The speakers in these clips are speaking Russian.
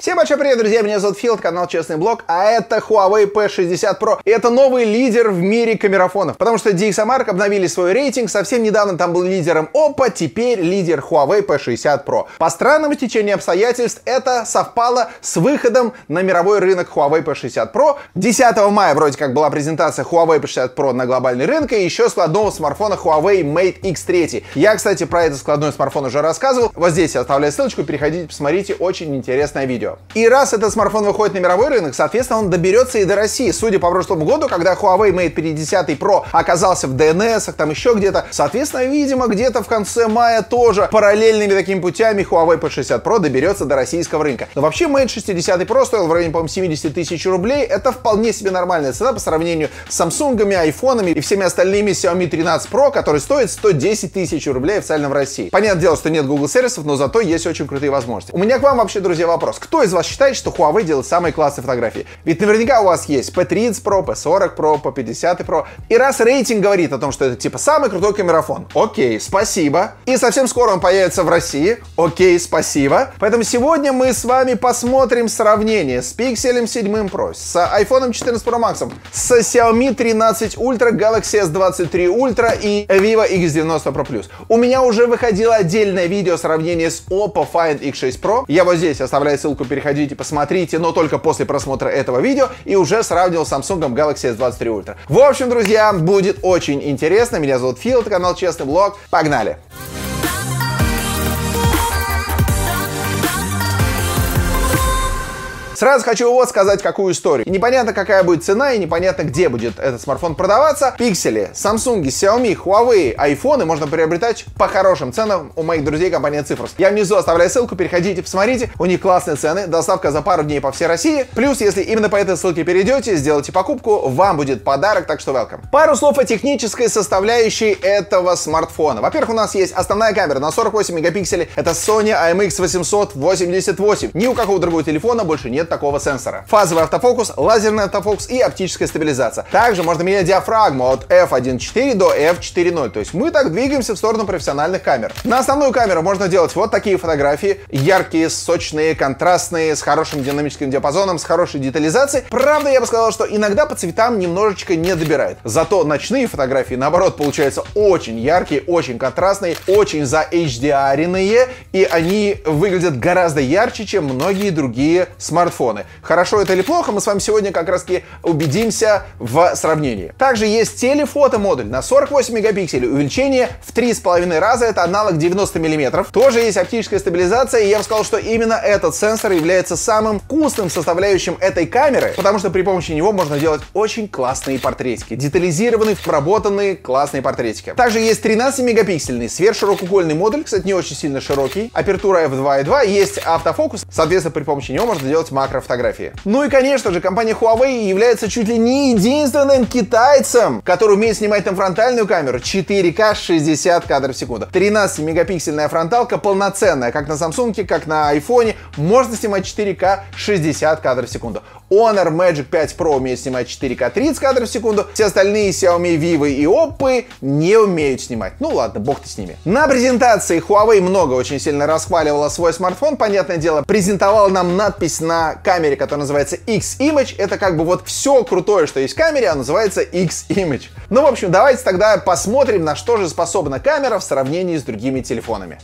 Всем большой привет, друзья! Меня зовут Филд, канал Честный Блог, а это Huawei P60 Pro. И это новый лидер в мире камерафонов, потому что DxOMark обновили свой рейтинг, совсем недавно там был лидером Oppo, теперь лидер Huawei P60 Pro. По странному течению обстоятельств это совпало с выходом на мировой рынок Huawei P60 Pro. 10 мая вроде как была презентация Huawei P60 Pro на глобальный рынок и еще складного смартфона Huawei Mate X3. Я, кстати, про этот складной смартфон уже рассказывал, вот здесь я оставляю ссылочку, переходите, посмотрите, очень интересное видео ее. И раз этот смартфон выходит на мировой рынок, соответственно, он доберется и до России. Судя по прошлому году, когда Huawei Mate 50 Pro оказался в DNS, там еще где-то, соответственно, видимо, где-то в конце мая тоже параллельными такими путями Huawei P60 Pro доберется до российского рынка. Но вообще Mate 60 Pro стоил в районе, по-моему, 70 тысяч рублей. Это вполне себе нормальная цена по сравнению с Samsung, айфонами и всеми остальными Xiaomi 13 Pro, который стоит 110 тысяч рублей официально в России. Понятное дело, что нет Google сервисов, но зато есть очень крутые возможности. У меня к вам вообще, друзья, вопрос. Кто из вас считает, что Huawei делает самые классные фотографии? Ведь наверняка у вас есть P30 Pro, P40 Pro, P50 Pro. И раз рейтинг говорит о том, что это типа самый крутой камерафон, окей, спасибо. И совсем скоро он появится в России, окей, спасибо. Поэтому сегодня мы с вами посмотрим сравнение с Pixel 7 Pro, с iPhone 14 Pro Max, с Xiaomi 13 Ultra, Galaxy S23 Ultra и Vivo X90 Pro Plus. У меня уже выходило отдельное видео сравнение с Oppo Find X6 Pro. Я вот здесь оставляю ссылку переходите, посмотрите, но только после просмотра этого видео и уже сравнивал с Samsung Galaxy S23 Ultra. В общем, друзья, будет очень интересно. Меня зовут Фил, это канал Честный Блог. Погнали! Погнали! Сразу хочу вот сказать, какую историю. И непонятно, какая будет цена, и непонятно, где будет этот смартфон продаваться. Пиксели, Samsung, Xiaomi, Huawei, iPhone можно приобретать по хорошим ценам у моих друзей компании Цифрус. Я внизу оставляю ссылку, переходите, посмотрите. У них классные цены, доставка за пару дней по всей России. Плюс, если именно по этой ссылке перейдете, сделайте покупку, вам будет подарок, так что welcome. Пару слов о технической составляющей этого смартфона. Во-первых, у нас есть основная камера на 48 мегапикселей. Это Sony IMX888. Ни у какого другого телефона больше нет такого сенсора. Фазовый автофокус, лазерный автофокус и оптическая стабилизация. Также можно менять диафрагму от f1.4 до f4.0. То есть мы так двигаемся в сторону профессиональных камер. На основную камеру можно делать вот такие фотографии. Яркие, сочные, контрастные, с хорошим динамическим диапазоном, с хорошей детализацией. Правда, я бы сказал, что иногда по цветам немножечко не добирает. Зато ночные фотографии, наоборот, получаются очень яркие, очень контрастные, очень за HDR-иные, и они выглядят гораздо ярче, чем многие другие смартфоны смартфоны. Хорошо это или плохо, мы с вами сегодня как раз таки убедимся в сравнении. Также есть телефото модуль на 48 мегапикселей, увеличение в 3,5 раза, это аналог 90 миллиметров Тоже есть оптическая стабилизация, и я бы сказал, что именно этот сенсор является самым вкусным составляющим этой камеры, потому что при помощи него можно делать очень классные портретики, детализированные, проработанные классные портретики. Также есть 13-мегапиксельный сверхширокоугольный модуль, кстати, не очень сильно широкий, апертура f2.2, есть автофокус, соответственно, при помощи него можно делать макро макрофотографии. Ну и, конечно же, компания Huawei является чуть ли не единственным китайцем, который умеет снимать на фронтальную камеру 4К 60 кадров в секунду. 13-мегапиксельная фронталка полноценная, как на Samsung, как на iPhone, можно снимать 4К 60 кадров в секунду. Honor Magic 5 Pro умеет снимать 4К 30 кадров в секунду, все остальные Xiaomi, Vivo и Oppo не умеют снимать. Ну ладно, бог ты с ними. На презентации Huawei много очень сильно расхваливала свой смартфон, понятное дело, презентовал нам надпись на камере, которая называется X-Image. Это как бы вот все крутое, что есть в камере, а называется X-Image. Ну, в общем, давайте тогда посмотрим, на что же способна камера в сравнении с другими телефонами.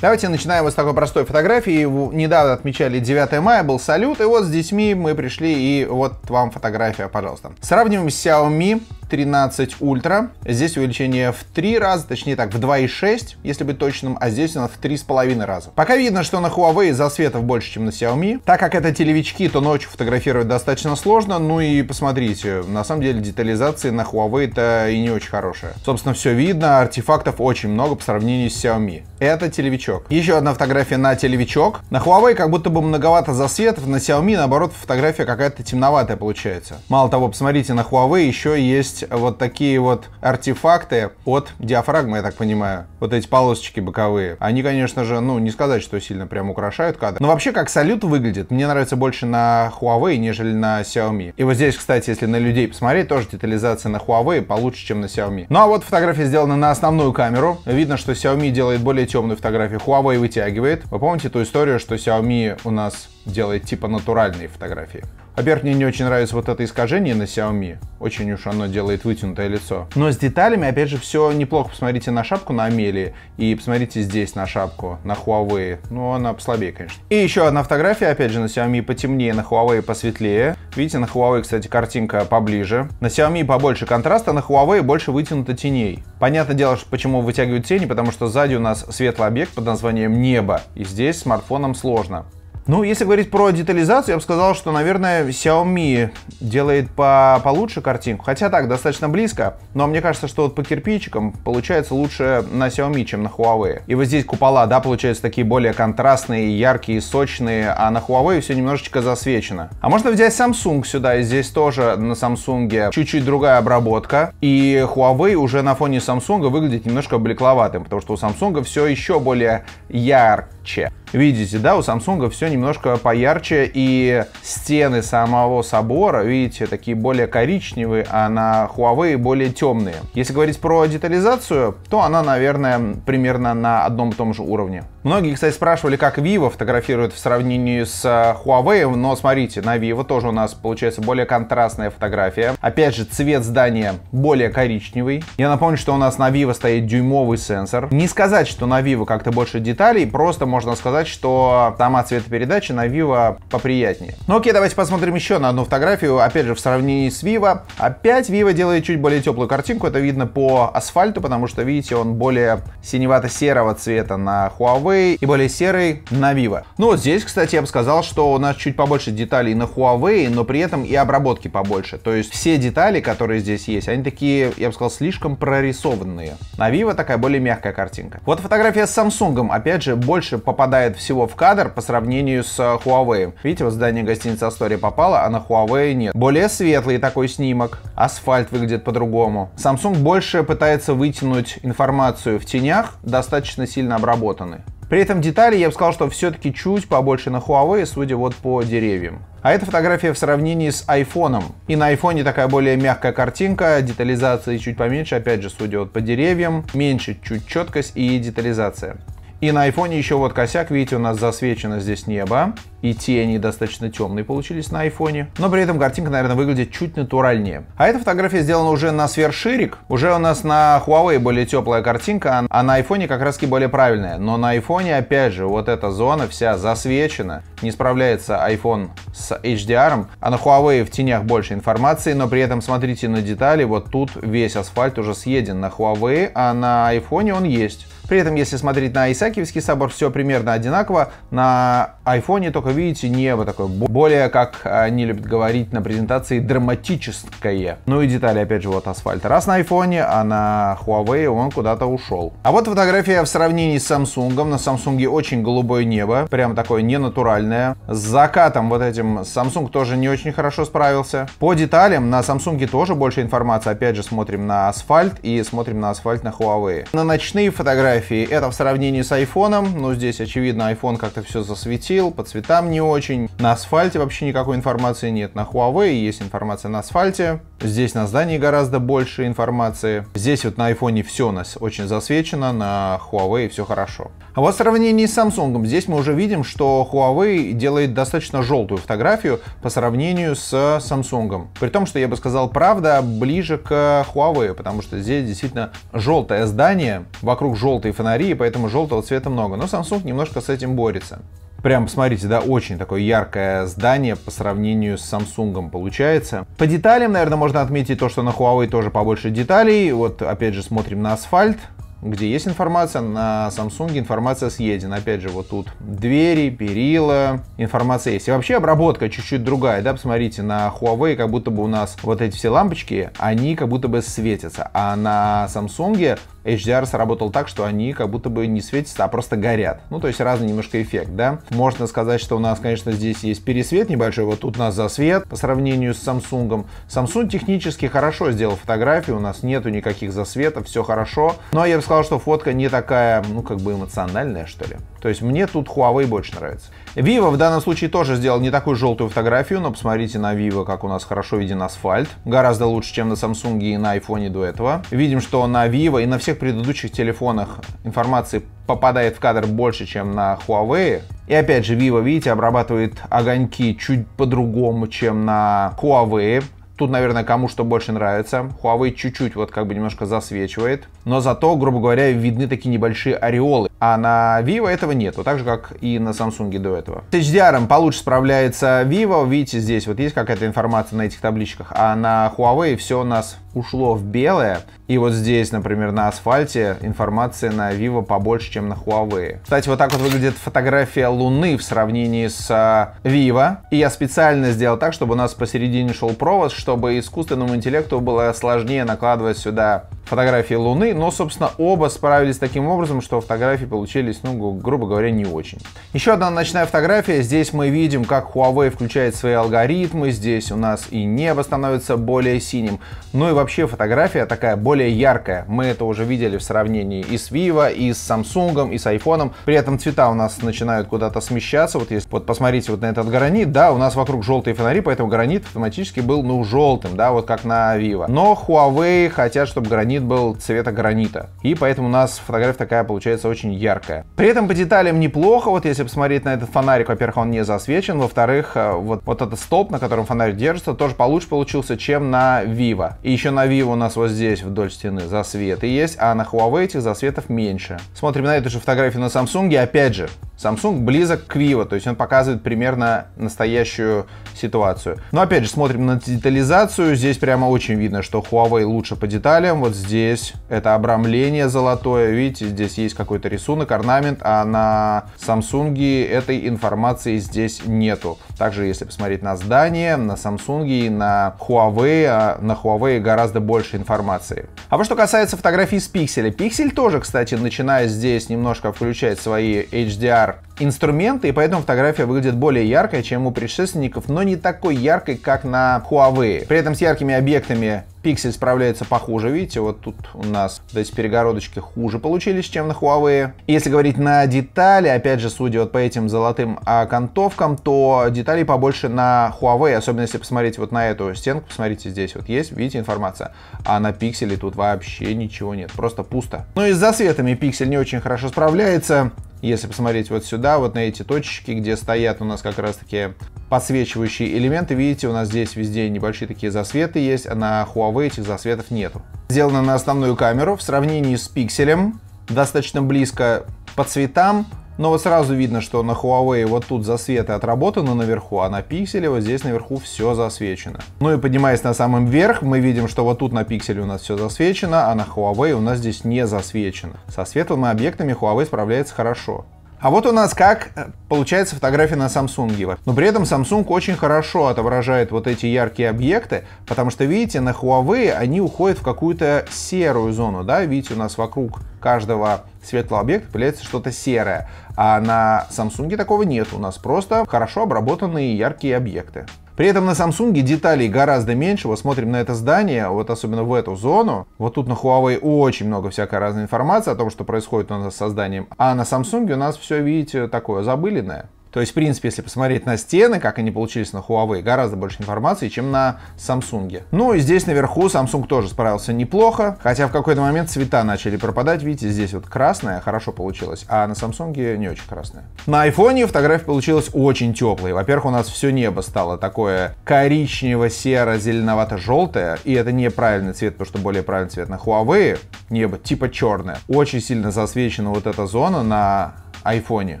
Давайте начинаем вот с такой простой фотографии. Недавно отмечали 9 мая, был салют, и вот с детьми мы пришли, и вот вам фотография, пожалуйста. Сравниваем с Xiaomi 13 Ultra. Здесь увеличение в 3 раза, точнее так, в 2,6, если быть точным, а здесь у нас в 3,5 раза. Пока видно, что на Huawei засветов больше, чем на Xiaomi. Так как это телевички, то ночью фотографировать достаточно сложно. Ну и посмотрите, на самом деле детализации на huawei это и не очень хорошая. Собственно, все видно, артефактов очень много по сравнению с Xiaomi. Это телевичок телевичок. Еще одна фотография на телевичок. На Huawei как будто бы многовато засветов, на Xiaomi, наоборот, фотография какая-то темноватая получается. Мало того, посмотрите, на Huawei еще есть вот такие вот артефакты от диафрагмы, я так понимаю. Вот эти полосочки боковые. Они, конечно же, ну, не сказать, что сильно прям украшают кадр. Но вообще, как салют выглядит, мне нравится больше на Huawei, нежели на Xiaomi. И вот здесь, кстати, если на людей посмотреть, тоже детализация на Huawei получше, чем на Xiaomi. Ну а вот фотография сделана на основную камеру. Видно, что Xiaomi делает более темную фотографию. Huawei вытягивает. Вы помните ту историю, что Xiaomi у нас делает типа натуральные фотографии. Во-первых, мне не очень нравится вот это искажение на Xiaomi. Очень уж оно делает вытянутое лицо. Но с деталями, опять же, все неплохо. Посмотрите на шапку на Амели и посмотрите здесь на шапку, на Huawei. Ну, она послабее, конечно. И еще одна фотография, опять же, на Xiaomi потемнее, на Huawei посветлее. Видите, на Huawei, кстати, картинка поближе. На Xiaomi побольше контраста, на Huawei больше вытянуто теней. Понятное дело, почему вытягивают тени, потому что сзади у нас светлый объект под названием небо. И здесь смартфоном сложно. Ну, если говорить про детализацию, я бы сказал, что, наверное, Xiaomi делает по получше картинку. Хотя так, достаточно близко. Но мне кажется, что вот по кирпичикам получается лучше на Xiaomi, чем на Huawei. И вот здесь купола, да, получаются такие более контрастные, яркие, сочные. А на Huawei все немножечко засвечено. А можно взять Samsung сюда. И здесь тоже на Samsung чуть-чуть другая обработка. И Huawei уже на фоне Samsung выглядит немножко блекловатым. Потому что у Samsung все еще более ярче. Видите, да, у Samsung все немножко поярче, и стены самого собора, видите, такие более коричневые, а на Huawei более темные. Если говорить про детализацию, то она, наверное, примерно на одном и том же уровне. Многие, кстати, спрашивали, как Vivo фотографирует в сравнении с э, Huawei, но смотрите, на Vivo тоже у нас получается более контрастная фотография. Опять же, цвет здания более коричневый. Я напомню, что у нас на Vivo стоит дюймовый сенсор. Не сказать, что на Vivo как-то больше деталей, просто можно сказать, что сама цветопередача на Vivo поприятнее. Ну окей, давайте посмотрим еще на одну фотографию, опять же, в сравнении с Vivo. Опять Vivo делает чуть более теплую картинку, это видно по асфальту, потому что, видите, он более синевато-серого цвета на Huawei, Huawei и более серый на Vivo. Ну вот здесь, кстати, я бы сказал, что у нас чуть побольше деталей на Huawei, но при этом и обработки побольше. То есть все детали, которые здесь есть, они такие, я бы сказал, слишком прорисованные. На Vivo такая более мягкая картинка. Вот фотография с Samsung, опять же, больше попадает всего в кадр по сравнению с Huawei. Видите, вот здание гостиницы Астория попало, а на Huawei нет. Более светлый такой снимок, асфальт выглядит по-другому. Samsung больше пытается вытянуть информацию в тенях, достаточно сильно обработаны. При этом детали я бы сказал, что все-таки чуть побольше на Huawei, судя вот по деревьям. А это фотография в сравнении с айфоном. И на айфоне такая более мягкая картинка, детализации чуть поменьше, опять же, судя вот по деревьям, меньше чуть четкость и детализация. И на айфоне еще вот косяк, видите, у нас засвечено здесь небо, и тени достаточно темные получились на айфоне, но при этом картинка, наверное, выглядит чуть натуральнее. А эта фотография сделана уже на сверширик, уже у нас на Huawei более теплая картинка, а, а на айфоне как раз таки более правильная, но на айфоне, опять же, вот эта зона вся засвечена, не справляется iPhone с HDR, а на Huawei в тенях больше информации, но при этом смотрите на детали, вот тут весь асфальт уже съеден на Huawei, а на iPhone он есть. При этом, если смотреть на Исаакиевский собор, все примерно одинаково. На айфоне только видите небо такое, более, как а, они любят говорить на презентации, драматическое. Ну и детали, опять же, вот асфальт. Раз на айфоне, а на Huawei он куда-то ушел. А вот фотография в сравнении с Samsung. На Samsung очень голубое небо, прям такое ненатуральное. С закатом вот этим Samsung тоже не очень хорошо справился. По деталям на Samsung тоже больше информации. Опять же, смотрим на асфальт и смотрим на асфальт на Huawei. На ночные фотографии фотографии. Это в сравнении с iPhone, но здесь, очевидно, iPhone как-то все засветил, по цветам не очень. На асфальте вообще никакой информации нет. На Huawei есть информация на асфальте, Здесь на здании гораздо больше информации. Здесь вот на iPhone все у нас очень засвечено, на Huawei все хорошо. А вот в сравнении с Samsung, здесь мы уже видим, что Huawei делает достаточно желтую фотографию по сравнению с Samsung. При том, что я бы сказал, правда, ближе к Huawei, потому что здесь действительно желтое здание, вокруг желтые фонари, и поэтому желтого цвета много. Но Samsung немножко с этим борется. Прям, смотрите, да, очень такое яркое здание по сравнению с Samsung получается. По деталям, наверное, можно отметить то, что на Huawei тоже побольше деталей. Вот, опять же, смотрим на асфальт где есть информация, на Samsung информация съедена. Опять же, вот тут двери, перила, информация есть. И вообще обработка чуть-чуть другая, да, посмотрите, на Huawei как будто бы у нас вот эти все лампочки, они как будто бы светятся, а на Samsung HDR сработал так, что они как будто бы не светятся, а просто горят. Ну, то есть разный немножко эффект, да. Можно сказать, что у нас, конечно, здесь есть пересвет небольшой, вот тут у нас засвет по сравнению с Samsung. Samsung технически хорошо сделал фотографию, у нас нету никаких засветов, все хорошо. Но ну, а я бы сказал, что фотка не такая, ну, как бы эмоциональная, что ли. То есть мне тут Huawei больше нравится. Вива в данном случае тоже сделал не такую желтую фотографию, но посмотрите на Vivo, как у нас хорошо виден асфальт. Гораздо лучше, чем на Samsung и на iPhone до этого. Видим, что на Vivo и на всех предыдущих телефонах информации попадает в кадр больше, чем на Huawei. И опять же, Vivo, видите, обрабатывает огоньки чуть по-другому, чем на Huawei. Тут, наверное, кому что больше нравится. Huawei чуть-чуть вот как бы немножко засвечивает. Но зато, грубо говоря, видны такие небольшие ореолы а на Vivo этого нету, так же, как и на Samsung до этого. С HDR получше справляется Vivo, видите, здесь вот есть какая-то информация на этих табличках, а на Huawei все у нас ушло в белое, и вот здесь, например, на асфальте информация на Vivo побольше, чем на Huawei. Кстати, вот так вот выглядит фотография Луны в сравнении с а, Vivo, и я специально сделал так, чтобы у нас посередине шел провод, чтобы искусственному интеллекту было сложнее накладывать сюда фотографии Луны, но, собственно, оба справились таким образом, что фотографии получились, ну, грубо говоря, не очень. Еще одна ночная фотография. Здесь мы видим, как Huawei включает свои алгоритмы. Здесь у нас и небо становится более синим. Ну и вообще фотография такая более яркая. Мы это уже видели в сравнении и с Vivo, и с Samsung, и с iPhone. При этом цвета у нас начинают куда-то смещаться. Вот если вот посмотрите вот на этот гранит, да, у нас вокруг желтые фонари, поэтому гранит автоматически был, ну, желтым, да, вот как на Vivo. Но Huawei хотят, чтобы гранит гранит был цвета гранита. И поэтому у нас фотография такая получается очень яркая. При этом по деталям неплохо. Вот если посмотреть на этот фонарик, во-первых, он не засвечен. Во-вторых, э, вот, вот этот столб, на котором фонарь держится, тоже получше получился, чем на Vivo. И еще на Vivo у нас вот здесь вдоль стены засветы есть, а на Huawei этих засветов меньше. Смотрим на эту же фотографию на Samsung. Опять же, Samsung близок к Vivo, то есть он показывает примерно настоящую ситуацию. Но опять же, смотрим на детализацию. Здесь прямо очень видно, что Huawei лучше по деталям. Вот здесь это обрамление золотое. Видите, здесь есть какой-то рисунок, орнамент, а на Samsung этой информации здесь нету. Также, если посмотреть на здание, на Samsung и на Huawei, а на Huawei гораздо больше информации. А вот что касается фотографий с пикселя. Пиксель тоже, кстати, начиная здесь немножко включать свои HDR AR инструмент, и поэтому фотография выглядит более яркой, чем у предшественников, но не такой яркой, как на Huawei. При этом с яркими объектами пиксель справляется похуже, видите, вот тут у нас вот эти перегородочки хуже получились, чем на Huawei. Если говорить на детали, опять же, судя вот по этим золотым окантовкам, то деталей побольше на Huawei, особенно если посмотреть вот на эту стенку, посмотрите, здесь вот есть, видите, информация, а на пикселе тут вообще ничего нет, просто пусто. Ну и с засветами пиксель не очень хорошо справляется, если посмотреть вот сюда, вот на эти точечки, где стоят у нас как раз-таки подсвечивающие элементы, видите, у нас здесь везде небольшие такие засветы есть, а на Huawei этих засветов нету. Сделано на основную камеру в сравнении с пикселем, достаточно близко по цветам, но вот сразу видно, что на Huawei вот тут засветы отработаны наверху, а на пикселе вот здесь наверху все засвечено. Ну и поднимаясь на самый верх, мы видим, что вот тут на пикселе у нас все засвечено, а на Huawei у нас здесь не засвечено. Со светлыми объектами Huawei справляется хорошо. А вот у нас как э, получается фотография на Samsung. Но при этом Samsung очень хорошо отображает вот эти яркие объекты, потому что, видите, на Huawei они уходят в какую-то серую зону, да, видите, у нас вокруг каждого светлого объекта появляется что-то серое, а на Samsung такого нет, у нас просто хорошо обработанные яркие объекты. При этом на Samsung деталей гораздо меньше. Вот смотрим на это здание, вот особенно в эту зону. Вот тут на Huawei очень много всякой разной информации о том, что происходит у нас с созданием. А на Samsung у нас все, видите, такое забыленное. То есть, в принципе, если посмотреть на стены, как они получились на Huawei, гораздо больше информации, чем на Samsung. Ну и здесь наверху Samsung тоже справился неплохо, хотя в какой-то момент цвета начали пропадать. Видите, здесь вот красная хорошо получилось, а на Samsung не очень красная. На iPhone фотография получилась очень теплой. Во-первых, у нас все небо стало такое коричнево-серо-зеленовато-желтое, и это неправильный цвет, потому что более правильный цвет на Huawei, небо типа черное. Очень сильно засвечена вот эта зона на айфоне.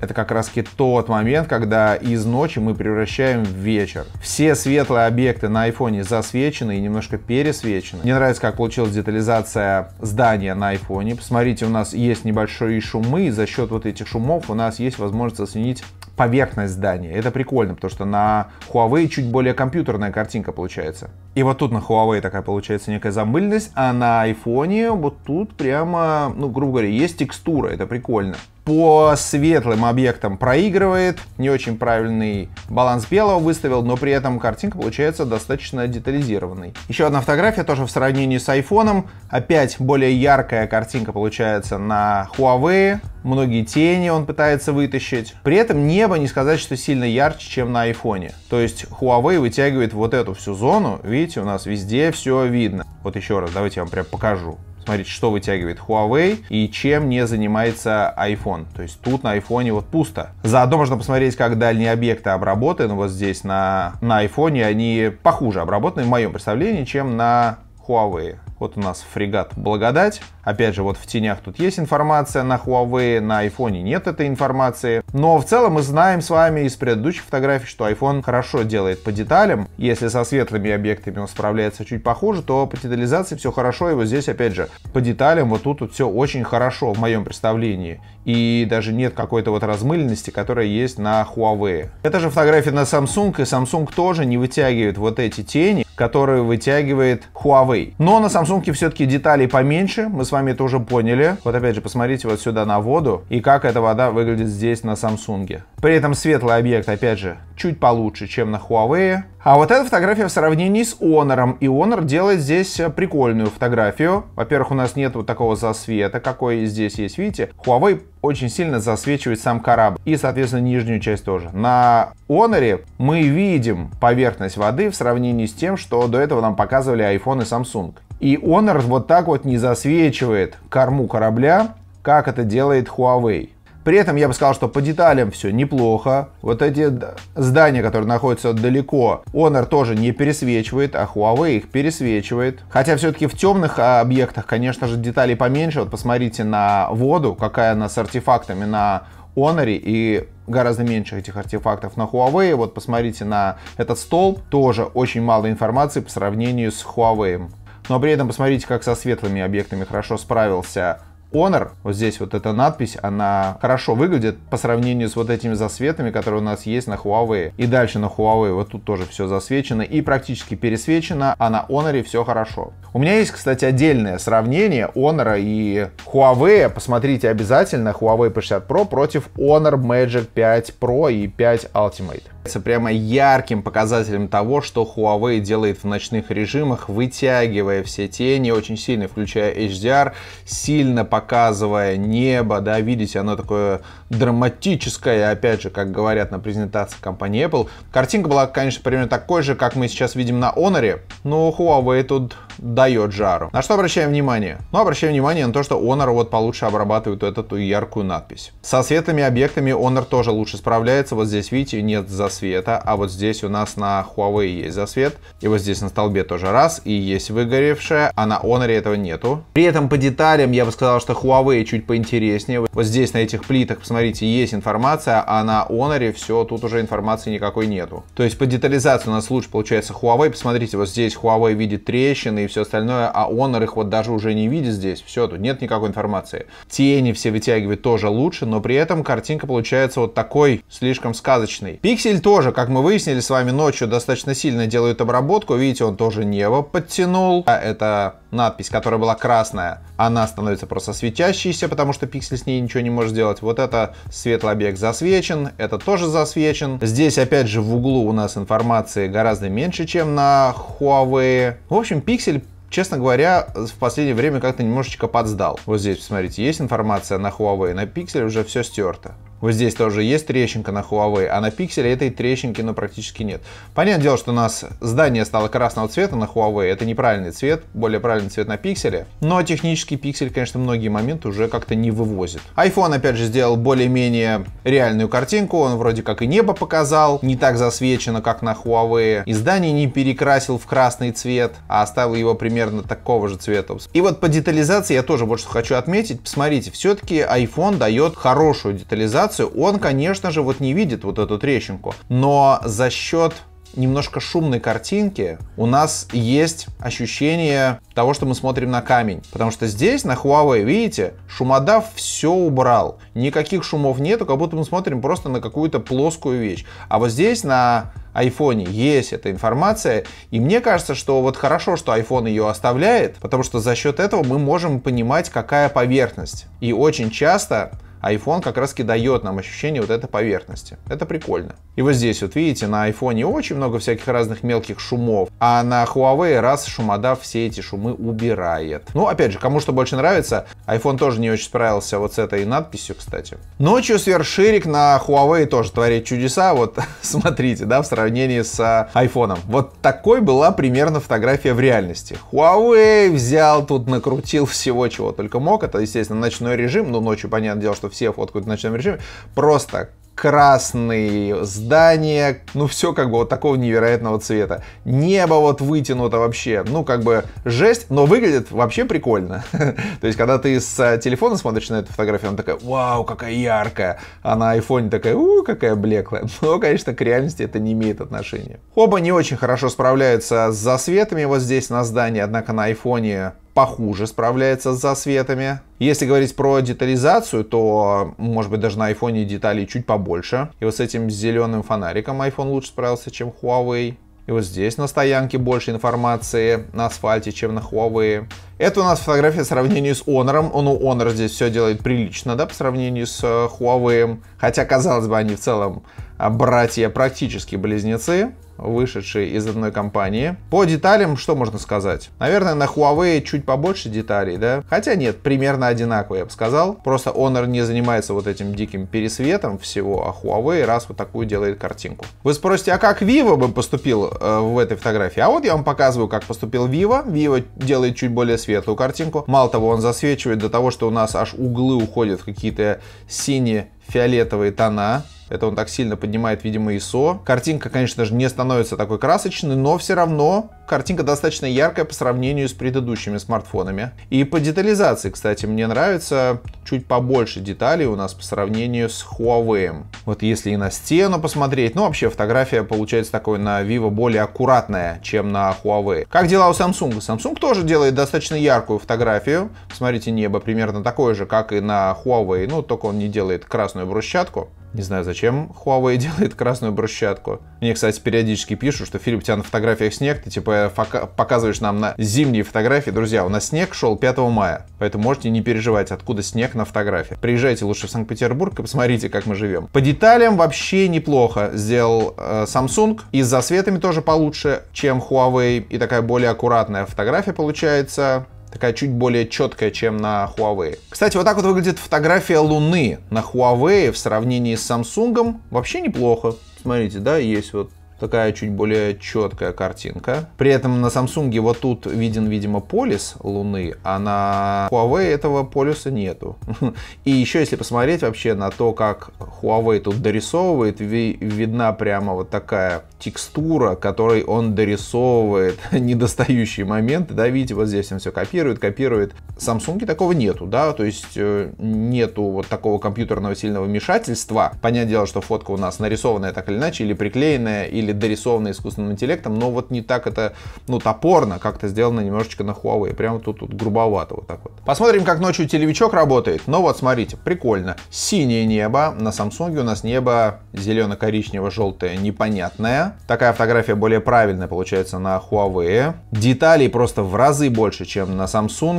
Это как раз тот момент, когда из ночи мы превращаем в вечер. Все светлые объекты на айфоне засвечены и немножко пересвечены. Мне нравится, как получилась детализация здания на айфоне. Посмотрите, у нас есть небольшие шумы, и за счет вот этих шумов у нас есть возможность оценить поверхность здания. Это прикольно, потому что на Huawei чуть более компьютерная картинка получается. И вот тут на Huawei такая получается некая замыльность, а на iPhone вот тут прямо, ну, грубо говоря, есть текстура, это прикольно. По светлым объектам проигрывает, не очень правильный баланс белого выставил, но при этом картинка получается достаточно детализированной. Еще одна фотография, тоже в сравнении с айфоном. Опять более яркая картинка получается на Huawei, многие тени он пытается вытащить. При этом небо не сказать, что сильно ярче, чем на айфоне. То есть Huawei вытягивает вот эту всю зону, видите, видите, у нас везде все видно. Вот еще раз, давайте я вам прям покажу. Смотрите, что вытягивает Huawei и чем не занимается iPhone. То есть тут на iPhone вот пусто. Заодно можно посмотреть, как дальние объекты обработаны. Вот здесь на, на iPhone они похуже обработаны, в моем представлении, чем на Huawei. Вот у нас фрегат «Благодать». Опять же, вот в тенях тут есть информация на Huawei, на iPhone нет этой информации. Но в целом мы знаем с вами из предыдущих фотографий, что iPhone хорошо делает по деталям. Если со светлыми объектами он справляется чуть похуже, то по детализации все хорошо. И вот здесь, опять же, по деталям вот тут вот все очень хорошо в моем представлении и даже нет какой-то вот размыленности, которая есть на Huawei. Это же фотография на Samsung, и Samsung тоже не вытягивает вот эти тени, которые вытягивает Huawei. Но на Samsung все-таки деталей поменьше, мы с вами это уже поняли. Вот опять же, посмотрите вот сюда на воду, и как эта вода выглядит здесь на Samsung. При этом светлый объект, опять же, чуть получше, чем на Huawei. А вот эта фотография в сравнении с Honor. И Honor делает здесь э, прикольную фотографию. Во-первых, у нас нет вот такого засвета, какой здесь есть. Видите, Huawei очень сильно засвечивает сам корабль. И, соответственно, нижнюю часть тоже. На Honor мы видим поверхность воды в сравнении с тем, что до этого нам показывали iPhone и Samsung. И Honor вот так вот не засвечивает корму корабля, как это делает Huawei. При этом я бы сказал, что по деталям все неплохо. Вот эти здания, которые находятся далеко, Honor тоже не пересвечивает, а Huawei их пересвечивает. Хотя все-таки в темных а, объектах, конечно же, деталей поменьше. Вот посмотрите на воду, какая она с артефактами на Honor и гораздо меньше этих артефактов на Huawei. Вот посмотрите на этот столб, тоже очень мало информации по сравнению с Huawei. Но при этом посмотрите, как со светлыми объектами хорошо справился Honor, вот здесь вот эта надпись, она хорошо выглядит по сравнению с вот этими засветами, которые у нас есть на Huawei. И дальше на Huawei вот тут тоже все засвечено и практически пересвечено, а на Honor все хорошо. У меня есть, кстати, отдельное сравнение Honor и Huawei. Посмотрите обязательно Huawei P60 Pro против Honor Magic 5 Pro и 5 Ultimate является прямо ярким показателем того, что Huawei делает в ночных режимах, вытягивая все тени, очень сильно включая HDR, сильно показывая небо, да, видите, оно такое драматическое, опять же, как говорят на презентации компании Apple. Картинка была, конечно, примерно такой же, как мы сейчас видим на Honor, но Huawei тут дает жару. На что обращаем внимание? Ну, обращаем внимание на то, что Honor вот получше обрабатывает эту яркую надпись. Со светлыми объектами Honor тоже лучше справляется. Вот здесь, видите, нет засвета, а вот здесь у нас на Huawei есть засвет. И вот здесь на столбе тоже раз, и есть выгоревшая, а на Honor этого нету. При этом по деталям я бы сказал, что что Huawei чуть поинтереснее. Вот здесь на этих плитах, посмотрите, есть информация, а на Honor все, тут уже информации никакой нету. То есть по детализации у нас лучше получается Huawei. Посмотрите, вот здесь Huawei видит трещины и все остальное, а Honor их вот даже уже не видит здесь. Все, тут нет никакой информации. Тени все вытягивает тоже лучше, но при этом картинка получается вот такой, слишком сказочный. Пиксель тоже, как мы выяснили с вами ночью, достаточно сильно делает обработку. Видите, он тоже небо подтянул. А это надпись, которая была красная, она становится просто светящейся, потому что пиксель с ней ничего не может сделать. Вот это светлый объект засвечен, это тоже засвечен. Здесь опять же в углу у нас информации гораздо меньше, чем на Huawei. В общем, пиксель честно говоря, в последнее время как-то немножечко подсдал. Вот здесь, посмотрите, есть информация на Huawei, на Pixel уже все стерто. Вот здесь тоже есть трещинка на Huawei, а на Pixel этой трещинки ну, практически нет. Понятное дело, что у нас здание стало красного цвета на Huawei, это неправильный цвет, более правильный цвет на Pixel, но технический Pixel, конечно, многие моменты уже как-то не вывозит. iPhone, опять же, сделал более-менее реальную картинку, он вроде как и небо показал, не так засвечено, как на Huawei, и здание не перекрасил в красный цвет, а оставил его примерно такого же цвета. И вот по детализации я тоже вот что хочу отметить, посмотрите, все-таки iPhone дает хорошую детализацию, презентацию, он, конечно же, вот не видит вот эту трещинку. Но за счет немножко шумной картинки у нас есть ощущение того, что мы смотрим на камень. Потому что здесь, на Huawei, видите, шумодав все убрал. Никаких шумов нету, как будто мы смотрим просто на какую-то плоскую вещь. А вот здесь, на айфоне есть эта информация, и мне кажется, что вот хорошо, что iPhone ее оставляет, потому что за счет этого мы можем понимать, какая поверхность. И очень часто iPhone как раз-таки дает нам ощущение вот этой поверхности. Это прикольно. И вот здесь вот видите, на iPhone очень много всяких разных мелких шумов, а на Huawei раз шумодав все эти шумы убирает. Ну, опять же, кому что больше нравится, iPhone тоже не очень справился вот с этой надписью, кстати. Ночью сверхширик на Huawei тоже творит чудеса, вот смотрите, да, в сравнении с iPhone. Вот такой была примерно фотография в реальности. Huawei взял тут, накрутил всего, чего только мог. Это, естественно, ночной режим, но ну, ночью, понятное дело, что все фоткают в ночном режиме. Просто красные здания, ну все как бы вот такого невероятного цвета. Небо вот вытянуто вообще, ну как бы жесть, но выглядит вообще прикольно. То есть, когда ты с э, телефона смотришь на эту фотографию, она такая, вау, какая яркая, а на айфоне такая, у, какая блеклая. Но, конечно, к реальности это не имеет отношения. Оба не очень хорошо справляются с засветами вот здесь на здании, однако на айфоне похуже справляется с засветами. Если говорить про детализацию, то, может быть, даже на iPhone деталей чуть побольше. И вот с этим зеленым фонариком iPhone лучше справился, чем Huawei. И вот здесь на стоянке больше информации на асфальте, чем на Huawei. Это у нас фотография в сравнении с Honor. Ну, Honor здесь все делает прилично, да, по сравнению с э, Huawei. Хотя, казалось бы, они в целом а, братья практически близнецы вышедшие из одной компании. По деталям что можно сказать? Наверное, на Huawei чуть побольше деталей, да? Хотя нет, примерно одинаково, я бы сказал. Просто Honor не занимается вот этим диким пересветом всего, а Huawei раз вот такую делает картинку. Вы спросите, а как Vivo бы поступил э, в этой фотографии? А вот я вам показываю, как поступил Vivo. Vivo делает чуть более светлую картинку. Мало того, он засвечивает до того, что у нас аж углы уходят в какие-то синие фиолетовые тона. Это он так сильно поднимает, видимо, ISO. Картинка, конечно же, не становится такой красочной, но все равно Картинка достаточно яркая по сравнению с предыдущими смартфонами. И по детализации, кстати, мне нравится чуть побольше деталей у нас по сравнению с Huawei. Вот если и на стену посмотреть, ну вообще фотография получается такой на Vivo более аккуратная, чем на Huawei. Как дела у Samsung? Samsung тоже делает достаточно яркую фотографию. Смотрите, небо примерно такое же, как и на Huawei, ну только он не делает красную брусчатку. Не знаю, зачем Huawei делает красную брусчатку. Мне, кстати, периодически пишут, что Филипп, у тебя на фотографиях снег, ты типа которые показываешь нам на зимние фотографии. Друзья, у нас снег шел 5 мая, поэтому можете не переживать, откуда снег на фотографии. Приезжайте лучше в Санкт-Петербург и посмотрите, как мы живем. По деталям вообще неплохо сделал э, Samsung. И с засветами тоже получше, чем Huawei. И такая более аккуратная фотография получается такая чуть более четкая, чем на Huawei. Кстати, вот так вот выглядит фотография Луны на Huawei в сравнении с Samsung. Вообще неплохо. Смотрите, да, есть вот такая чуть более четкая картинка. При этом на Samsung вот тут виден, видимо, полис Луны, а на Huawei этого полюса нету. И еще если посмотреть вообще на то, как Huawei тут дорисовывает, ви видна прямо вот такая текстура, которой он дорисовывает недостающие моменты. Да, видите, вот здесь он все копирует, копирует. В Samsung такого нету, да, то есть э, нету вот такого компьютерного сильного вмешательства. Понятное дело, что фотка у нас нарисованная так или иначе, или приклеенная, или или дорисовано искусственным интеллектом, но вот не так это, ну, топорно, как-то сделано немножечко на Huawei. Прямо тут, тут грубовато вот так вот. Посмотрим, как ночью телевичок работает. Но вот, смотрите, прикольно. Синее небо. На Samsung у нас небо зелено-коричнево-желтое непонятное. Такая фотография более правильная получается на Huawei. Деталей просто в разы больше, чем на Samsung.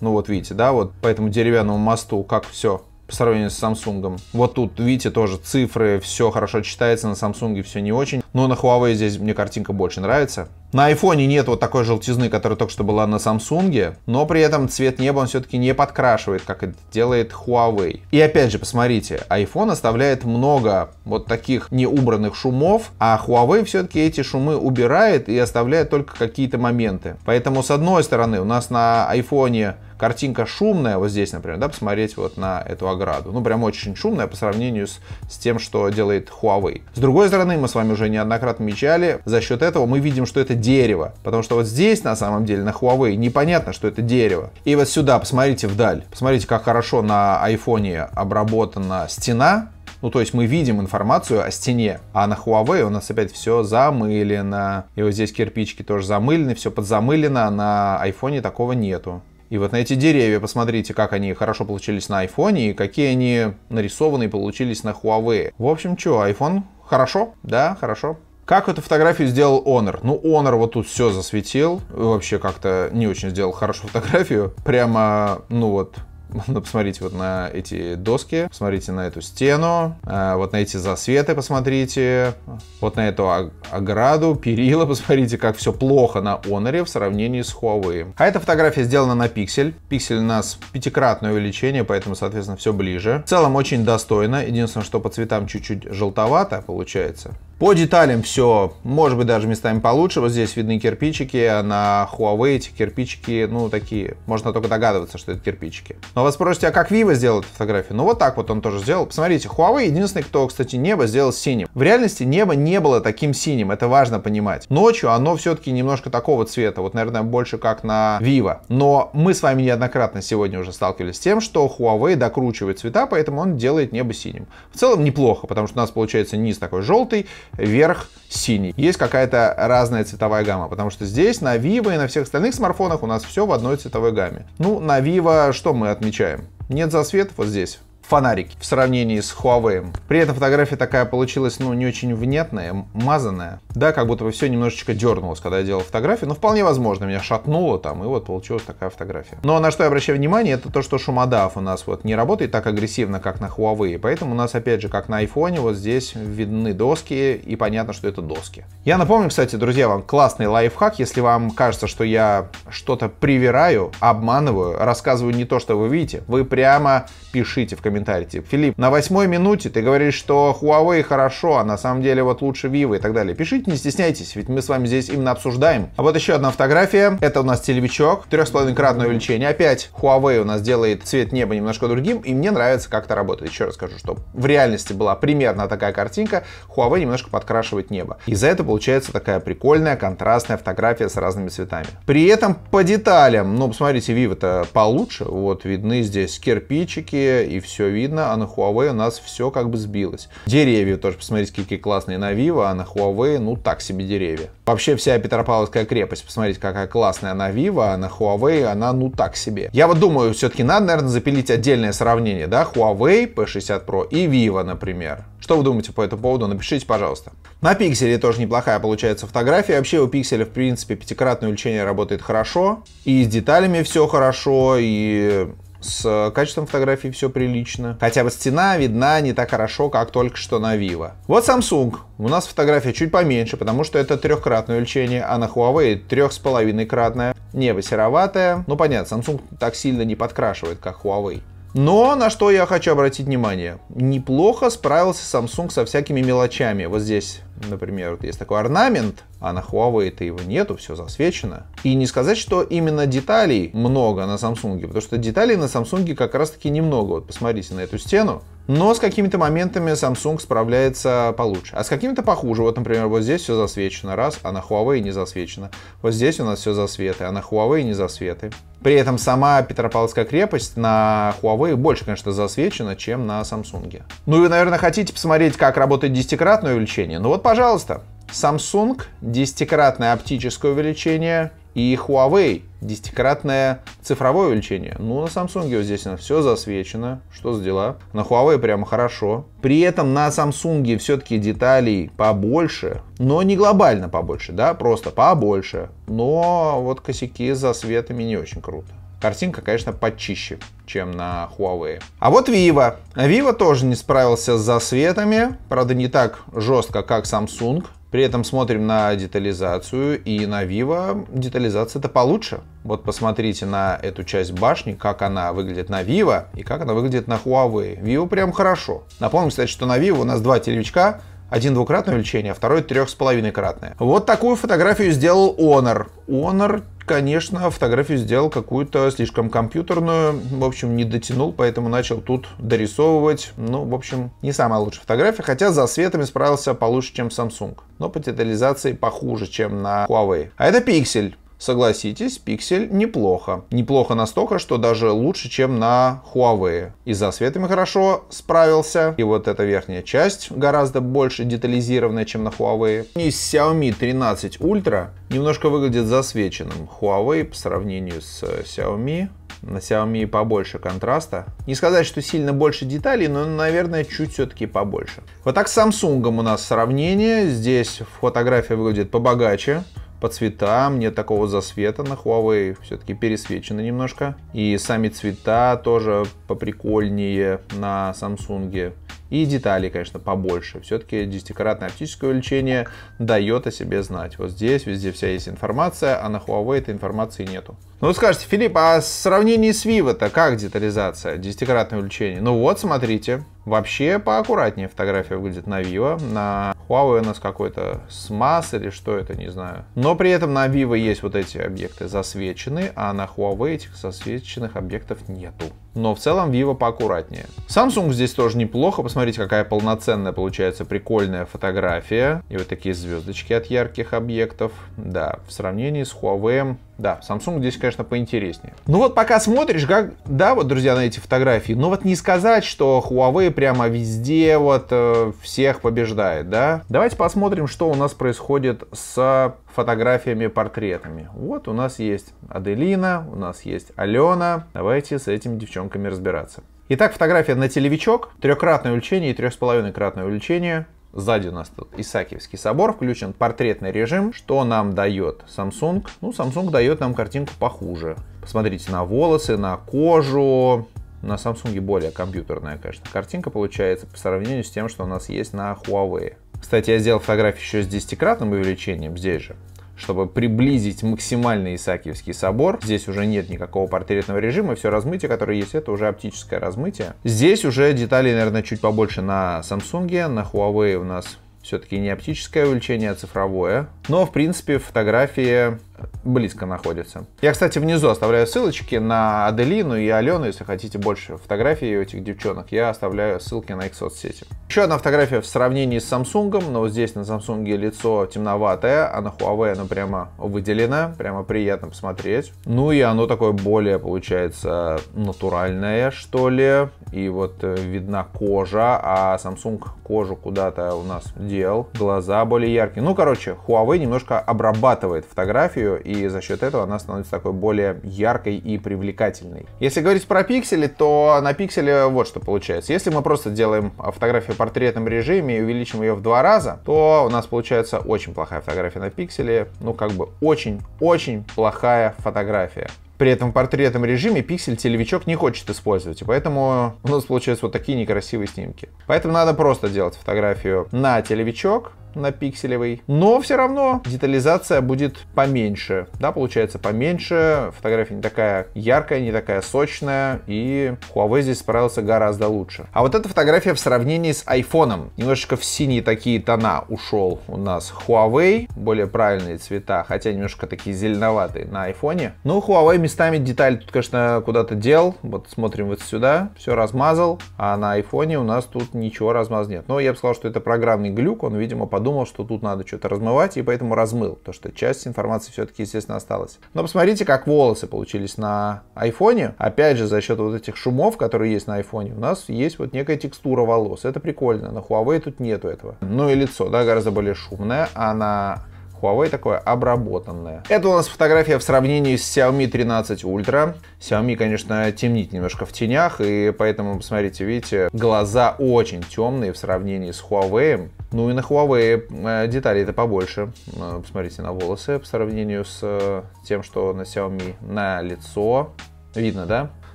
Ну вот видите, да, вот по этому деревянному мосту, как все по сравнению с Samsung. Вот тут, видите, тоже цифры, все хорошо читается, на Samsung все не очень. Но на Huawei здесь мне картинка больше нравится. На айфоне нет вот такой желтизны, которая только что была на Samsung, но при этом цвет неба он все-таки не подкрашивает, как это делает Huawei. И опять же, посмотрите, iPhone оставляет много вот таких неубранных шумов, а Huawei все-таки эти шумы убирает и оставляет только какие-то моменты. Поэтому, с одной стороны, у нас на айфоне картинка шумная, вот здесь, например, да, посмотреть вот на эту ограду. Ну, прям очень шумная по сравнению с, с тем, что делает Huawei. С другой стороны, мы с вами уже неоднократно мечали, за счет этого мы видим, что это дерево. Потому что вот здесь, на самом деле, на Huawei непонятно, что это дерево. И вот сюда посмотрите вдаль. Посмотрите, как хорошо на айфоне обработана стена. Ну, то есть мы видим информацию о стене, а на Huawei у нас опять все замылено. И вот здесь кирпичики тоже замылены, все подзамылено, а на айфоне такого нету. И вот на эти деревья посмотрите, как они хорошо получились на айфоне и какие они нарисованные получились на Huawei. В общем, что, iPhone хорошо? Да, хорошо. Как эту фотографию сделал Honor? Ну, Honor вот тут все засветил. Вообще как-то не очень сделал хорошую фотографию. Прямо, ну вот, ну, посмотрите вот на эти доски, посмотрите на эту стену, э, вот на эти засветы посмотрите, вот на эту ограду, перила, посмотрите, как все плохо на Honor в сравнении с Huawei. А эта фотография сделана на пиксель. Пиксель у нас пятикратное увеличение, поэтому, соответственно, все ближе. В целом очень достойно. Единственное, что по цветам чуть-чуть желтовато получается. По деталям все, может быть, даже местами получше. Вот здесь видны кирпичики, а на Huawei эти кирпичики, ну, такие, можно только догадываться, что это кирпичики. Но вы спросите, а как Vivo сделал эту фотографию? Ну, вот так вот он тоже сделал. Посмотрите, Huawei единственный, кто, кстати, небо сделал синим. В реальности небо не было таким синим, это важно понимать. Ночью оно все-таки немножко такого цвета, вот, наверное, больше как на Vivo. Но мы с вами неоднократно сегодня уже сталкивались с тем, что Huawei докручивает цвета, поэтому он делает небо синим. В целом неплохо, потому что у нас получается низ такой желтый, верх синий. Есть какая-то разная цветовая гамма, потому что здесь на Vivo и на всех остальных смартфонах у нас все в одной цветовой гамме. Ну, на Vivo что мы отмечаем? Нет засветов вот здесь фонарики в сравнении с Huawei. При этом фотография такая получилась, ну, не очень внятная, мазанная. Да, как будто бы все немножечко дернулось, когда я делал фотографию, но вполне возможно, меня шатнуло там, и вот получилась такая фотография. Но на что я обращаю внимание, это то, что шумодав у нас вот не работает так агрессивно, как на Huawei, поэтому у нас, опять же, как на iPhone, вот здесь видны доски, и понятно, что это доски. Я напомню, кстати, друзья, вам классный лайфхак, если вам кажется, что я что-то привираю, обманываю, рассказываю не то, что вы видите, вы прямо пишите в комментариях комментарий, типа, Филипп, на восьмой минуте ты говоришь, что Huawei хорошо, а на самом деле вот лучше Vivo и так далее. Пишите, не стесняйтесь, ведь мы с вами здесь именно обсуждаем. А вот еще одна фотография. Это у нас телевичок, 3,5-кратное увеличение. Опять Huawei у нас делает цвет неба немножко другим, и мне нравится, как это работает. Еще раз скажу, что в реальности была примерно такая картинка, Huawei немножко подкрашивает небо. И за это получается такая прикольная контрастная фотография с разными цветами. При этом по деталям, ну, посмотрите, Vivo-то получше, вот видны здесь кирпичики и все все видно, а на Huawei у нас все как бы сбилось. Деревья тоже, посмотрите, какие классные на Vivo, а на Huawei, ну так себе деревья. Вообще вся Петропавловская крепость, посмотрите, какая классная на Vivo, а на Huawei она ну так себе. Я вот думаю, все-таки надо, наверное, запилить отдельное сравнение, да, Huawei P60 Pro и Vivo, например. Что вы думаете по этому поводу, напишите, пожалуйста. На пикселе тоже неплохая получается фотография. Вообще у пикселя, в принципе, пятикратное увеличение работает хорошо. И с деталями все хорошо, и с э, качеством фотографии все прилично. Хотя бы стена видна не так хорошо, как только что на Vivo. Вот Samsung. У нас фотография чуть поменьше, потому что это трехкратное увеличение, а на Huawei трех с половиной кратное. Небо сероватое. Ну понятно, Samsung так сильно не подкрашивает, как Huawei. Но на что я хочу обратить внимание. Неплохо справился Samsung со всякими мелочами. Вот здесь, например, вот есть такой орнамент, а на Huawei-то его нету, все засвечено. И не сказать, что именно деталей много на Samsung, потому что деталей на Samsung как раз таки немного. Вот посмотрите на эту стену. Но с какими-то моментами Samsung справляется получше. А с какими-то похуже. Вот, например, вот здесь все засвечено раз, а на Huawei не засвечено. Вот здесь у нас все засветы, а на Huawei не засветы. При этом сама Петропавловская крепость на Huawei больше, конечно, засвечена, чем на Samsung. Ну и наверное, хотите посмотреть, как работает десятикратное увеличение. Ну вот, пожалуйста, Samsung, десятикратное оптическое увеличение, и Huawei, десятикратное цифровое увеличение. Ну, на Samsung здесь все засвечено, что за дела. На Huawei прямо хорошо. При этом на Samsung все-таки деталей побольше, но не глобально побольше, да, просто побольше. Но вот косяки с засветами не очень круто. Картинка, конечно, почище, чем на Huawei. А вот Vivo. Vivo тоже не справился с засветами. Правда, не так жестко, как Samsung. При этом смотрим на детализацию, и на Vivo детализация-то получше. Вот посмотрите на эту часть башни, как она выглядит на Vivo и как она выглядит на Huawei. Vivo прям хорошо. Напомню, кстати, что на Vivo у нас два телевичка, один-двукратное увеличение, а второй трех с половиной кратное. Вот такую фотографию сделал Honor. Honor конечно, фотографию сделал какую-то слишком компьютерную, в общем, не дотянул, поэтому начал тут дорисовывать. Ну, в общем, не самая лучшая фотография, хотя за светами справился получше, чем Samsung, но по детализации похуже, чем на Huawei. А это пиксель. Согласитесь, пиксель неплохо. Неплохо настолько, что даже лучше, чем на Huawei. И за светами хорошо справился. И вот эта верхняя часть гораздо больше детализированная, чем на Huawei. И Xiaomi 13 Ultra немножко выглядит засвеченным. Huawei по сравнению с э, Xiaomi на Xiaomi побольше контраста. Не сказать, что сильно больше деталей, но, наверное, чуть все-таки побольше. Вот так с Samsung у нас сравнение. Здесь фотография выглядит побогаче по цветам нет такого засвета на Huawei, все-таки пересвечено немножко. И сами цвета тоже поприкольнее на Samsung. И детали конечно, побольше. Все-таки десятикратное оптическое увеличение дает о себе знать. Вот здесь везде вся есть информация, а на Huawei этой информации нету. Ну, скажите, Филипп, а в сравнении с Vivo-то как детализация, десятикратное увеличение? Ну вот, смотрите, вообще поаккуратнее фотография выглядит на Vivo, на Huawei у нас какой-то смаз или что это, не знаю. Но при этом на Vivo есть вот эти объекты засвечены, а на Huawei этих засвеченных объектов нету. Но в целом Vivo поаккуратнее. Samsung здесь тоже неплохо, посмотрите, какая полноценная получается прикольная фотография. И вот такие звездочки от ярких объектов. Да, в сравнении с Huawei да, Samsung здесь, конечно, поинтереснее. Ну вот пока смотришь, как, да, вот, друзья, на эти фотографии, но вот не сказать, что Huawei прямо везде вот э, всех побеждает, да? Давайте посмотрим, что у нас происходит с фотографиями, портретами. Вот у нас есть Аделина, у нас есть Алена. Давайте с этими девчонками разбираться. Итак, фотография на телевичок, трехкратное увеличение и трехсполовинократное увеличение. Сзади у нас тут Исаакиевский собор, включен портретный режим. Что нам дает Samsung? Ну, Samsung дает нам картинку похуже. Посмотрите на волосы, на кожу. На Samsung более компьютерная, конечно, картинка получается по сравнению с тем, что у нас есть на Huawei. Кстати, я сделал фотографию еще с 10-кратным увеличением здесь же чтобы приблизить максимально Исаакиевский собор. Здесь уже нет никакого портретного режима, все размытие, которое есть, это уже оптическое размытие. Здесь уже деталей, наверное, чуть побольше на Samsung, на Huawei у нас все-таки не оптическое увеличение, а цифровое. Но, в принципе, фотографии близко находится. Я, кстати, внизу оставляю ссылочки на Аделину и Алену, если хотите больше фотографий этих девчонок, я оставляю ссылки на их соцсети. Еще одна фотография в сравнении с Samsung, но здесь на Samsung лицо темноватое, а на Huawei оно прямо выделено, прямо приятно посмотреть. Ну и оно такое более, получается, натуральное, что ли, и вот э, видна кожа, а Samsung кожу куда-то у нас дел. глаза более яркие. Ну, короче, Huawei немножко обрабатывает фотографию, вещью, и за счет этого она становится такой более яркой и привлекательной. Если говорить про пиксели, то на пикселе вот что получается. Если мы просто делаем фотографию в портретном режиме и увеличим ее в два раза, то у нас получается очень плохая фотография на пикселе, ну как бы очень-очень плохая фотография. При этом в портретном режиме пиксель телевичок не хочет использовать, и поэтому у нас получаются вот такие некрасивые снимки. Поэтому надо просто делать фотографию на телевичок, на пикселевый. Но все равно детализация будет поменьше. Да, получается поменьше, фотография не такая яркая, не такая сочная, и Huawei здесь справился гораздо лучше. А вот эта фотография в сравнении с iPhone. Немножечко в синие такие тона ушел у нас Huawei, более правильные цвета, хотя немножко такие зеленоватые на iPhone. Ну, Huawei местами деталь тут, конечно, куда-то дел. Вот смотрим вот сюда, все размазал, а на iPhone у нас тут ничего размаз нет. Но я бы сказал, что это программный глюк, он, видимо, подумал подумал, что тут надо что-то размывать, и поэтому размыл, то что часть информации все-таки, естественно, осталась. Но посмотрите, как волосы получились на айфоне. Опять же, за счет вот этих шумов, которые есть на айфоне, у нас есть вот некая текстура волос. Это прикольно. На Huawei тут нету этого. Ну и лицо, да, гораздо более шумное, а на Huawei такое обработанное. Это у нас фотография в сравнении с Xiaomi 13 Ultra. Xiaomi, конечно, темнит немножко в тенях, и поэтому, посмотрите, видите, глаза очень темные в сравнении с Huawei. Ну и на Huawei э, деталей это побольше. Э, посмотрите на волосы по сравнению с э, тем, что на Xiaomi на лицо. Видно, да?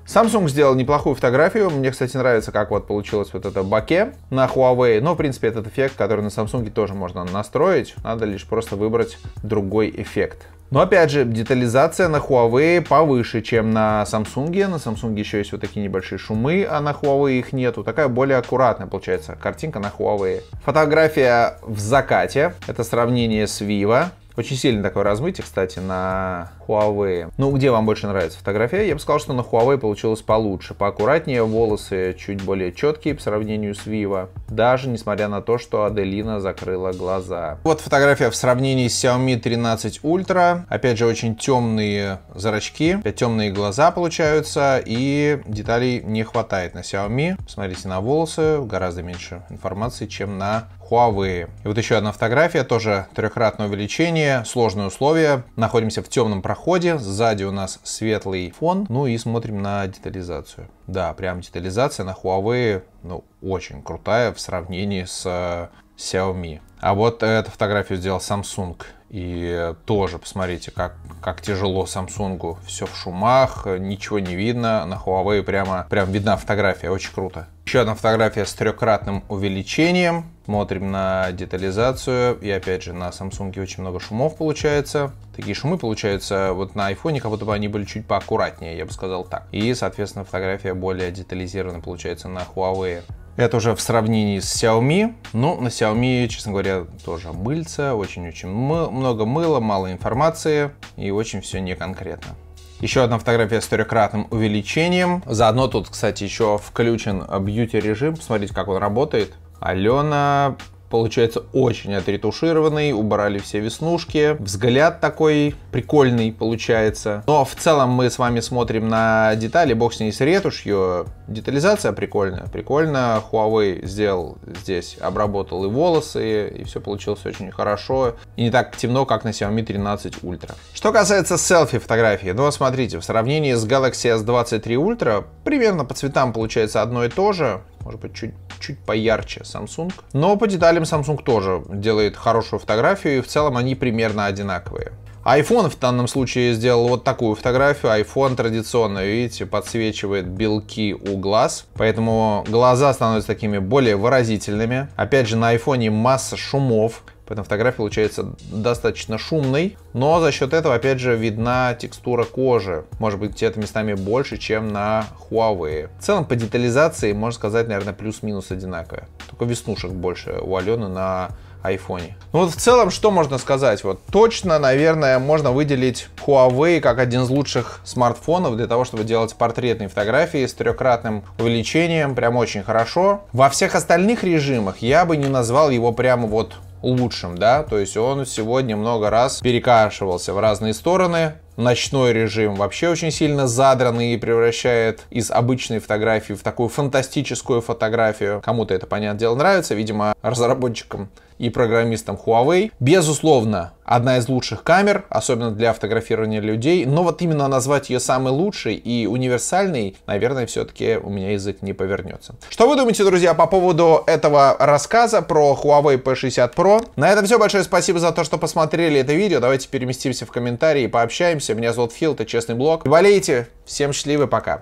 Samsung сделал неплохую фотографию. Мне, кстати, нравится, как вот получилось вот это баке на Huawei. Но, в принципе, этот эффект, который на Samsung тоже можно настроить. Надо лишь просто выбрать другой эффект. Но опять же, детализация на Huawei повыше, чем на Samsung. На Samsung еще есть вот такие небольшие шумы, а на Huawei их нету. Такая более аккуратная получается картинка на Huawei. Фотография в закате. Это сравнение с Vivo. Очень сильно такое размытие, кстати, на Huawei. Ну, где вам больше нравится фотография? Я бы сказал, что на Huawei получилось получше. Поаккуратнее, волосы чуть более четкие по сравнению с Vivo. Даже несмотря на то, что Аделина закрыла глаза. Вот фотография в сравнении с Xiaomi 13 Ultra. Опять же, очень темные зрачки, опять темные глаза получаются, и деталей не хватает на Xiaomi. Посмотрите на волосы, гораздо меньше информации, чем на Huawei. И вот еще одна фотография, тоже трехкратное увеличение, сложные условия. Находимся в темном проходе, сзади у нас светлый фон, ну и смотрим на детализацию. Да, прям детализация на Huawei, ну, очень крутая в сравнении с э, Xiaomi. А вот эту фотографию сделал Samsung. И тоже, посмотрите, как, как тяжело Samsung. Все в шумах, ничего не видно. На Huawei прямо, прям видна фотография, очень круто. Еще одна фотография с трехкратным увеличением. Смотрим на детализацию. И опять же, на Samsung очень много шумов получается. Такие шумы получаются вот на iPhone, как будто бы они были чуть поаккуратнее, я бы сказал так. И, соответственно, фотография более детализирована получается на Huawei. Это уже в сравнении с Xiaomi. Ну, на Xiaomi, честно говоря, тоже мыльца, очень-очень мы много мыла, мало информации и очень все неконкретно. Еще одна фотография с трехкратным увеличением. Заодно тут, кстати, еще включен бьюти-режим. Посмотрите, как он работает. Алена получается очень отретушированный, убрали все веснушки, взгляд такой прикольный получается. Но в целом мы с вами смотрим на детали, бог с ней с ретушью, детализация прикольная, прикольно Huawei сделал здесь, обработал и волосы, и все получилось очень хорошо, и не так темно, как на Xiaomi 13 Ultra. Что касается селфи фотографии, ну смотрите, в сравнении с Galaxy S23 Ultra примерно по цветам получается одно и то же, может быть, чуть, чуть поярче Samsung. Но по деталям Samsung тоже делает хорошую фотографию, и в целом они примерно одинаковые. iPhone в данном случае сделал вот такую фотографию. iPhone традиционно, видите, подсвечивает белки у глаз, поэтому глаза становятся такими более выразительными. Опять же, на iPhone масса шумов, Поэтому фотография получается достаточно шумной, но за счет этого, опять же, видна текстура кожи. Может быть, где-то местами больше, чем на Huawei. В целом, по детализации, можно сказать, наверное, плюс-минус одинаковое, Только веснушек больше у Алены на айфоне. Ну вот в целом, что можно сказать? Вот точно, наверное, можно выделить Huawei как один из лучших смартфонов для того, чтобы делать портретные фотографии с трехкратным увеличением. Прям очень хорошо. Во всех остальных режимах я бы не назвал его прямо вот лучшим, да, то есть он всего немного раз перекашивался в разные стороны, ночной режим вообще очень сильно задранный и превращает из обычной фотографии в такую фантастическую фотографию. Кому-то это, понятное дело, нравится, видимо, разработчикам и программистам Huawei. Безусловно, одна из лучших камер, особенно для фотографирования людей, но вот именно назвать ее самой лучшей и универсальной, наверное, все-таки у меня язык не повернется. Что вы думаете, друзья, по поводу этого рассказа про Huawei P60 Pro? На этом все. Большое спасибо за то, что посмотрели это видео. Давайте переместимся в комментарии и пообщаемся увидимся. Меня зовут Фил, это Честный Блог. Болейте, всем счастливы, пока.